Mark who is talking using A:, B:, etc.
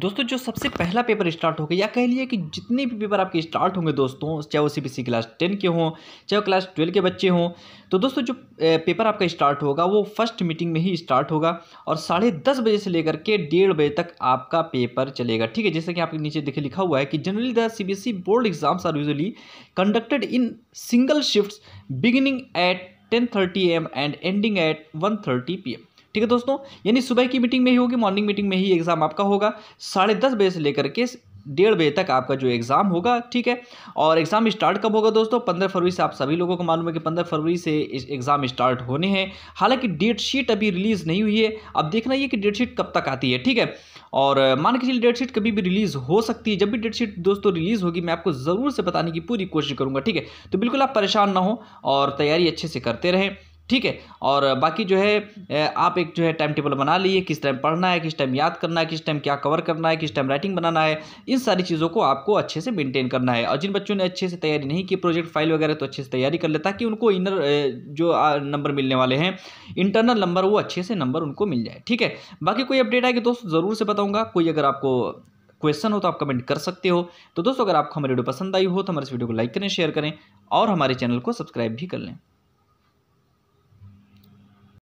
A: दोस्तों जो सबसे पहला पेपर स्टार्ट होगा या कह लिए कि जितने भी पेपर आपके स्टार्ट होंगे दोस्तों चाहे वो सी क्लास टेन के हों चाहे वो क्लास ट्वेल्व के बच्चे हों तो दोस्तों जो पेपर आपका स्टार्ट होगा वो फर्स्ट मीटिंग में ही स्टार्ट होगा और साढ़े दस बजे से लेकर के डेढ़ बजे तक आपका पेपर चलेगा ठीक है जैसे कि आपके नीचे देखे लिखा हुआ है कि generally the CBSE board exams are usually conducted in single shift beginning at ten thirty M and ending at one thirty P M ठीक है दोस्तों यानी सुबह की मीटिंग में ही होगी मॉर्निंग मीटिंग में ही एग्ज़ाम आपका होगा साढ़े दस बजे से लेकर के डेढ़ बजे तक आपका जो एग्ज़ाम होगा ठीक है और एग्ज़ाम स्टार्ट कब होगा दोस्तों पंद्रह फरवरी से आप सभी लोगों को मालूम है कि पंद्रह फरवरी से एग्ज़ाम स्टार्ट होने हैं हालांकि डेट शीट अभी रिलीज़ नहीं हुई है अब देखना ये कि डेट शीट कब तक आती है ठीक है और मान के चलिए डेट शीट कभी भी रिलीज़ हो सकती है जब भी डेट शीट दोस्तों रिलीज़ होगी मैं आपको ज़रूर से बताने की पूरी कोशिश करूँगा ठीक है तो बिल्कुल आप परेशान ना हो और तैयारी अच्छे से करते रहें ठीक है और बाकी जो है आप एक जो है टाइम टेबल बना लीजिए किस टाइम पढ़ना है किस टाइम याद करना है किस टाइम क्या कवर करना है किस टाइम राइटिंग बनाना है इन सारी चीज़ों को आपको अच्छे से मेंटेन करना है और जिन बच्चों ने अच्छे से तैयारी नहीं की प्रोजेक्ट फाइल वगैरह तो अच्छे से तैयारी कर ले ताकि उनको इनर जो नंबर मिलने वाले हैं इंटरनल नंबर वो अच्छे से नंबर उनको मिल जाए ठीक है बाकी कोई अपडेट आएगी दोस्तों ज़रूर से बताऊँगा कोई अगर आपको क्वेश्चन हो तो आप कमेंट कर सकते हो तो दोस्तों अगर आपको हमारी वीडियो पसंद आई हो तो हमारे इस वीडियो को लाइक करें शेयर करें और हमारे चैनल को सब्सक्राइब भी कर लें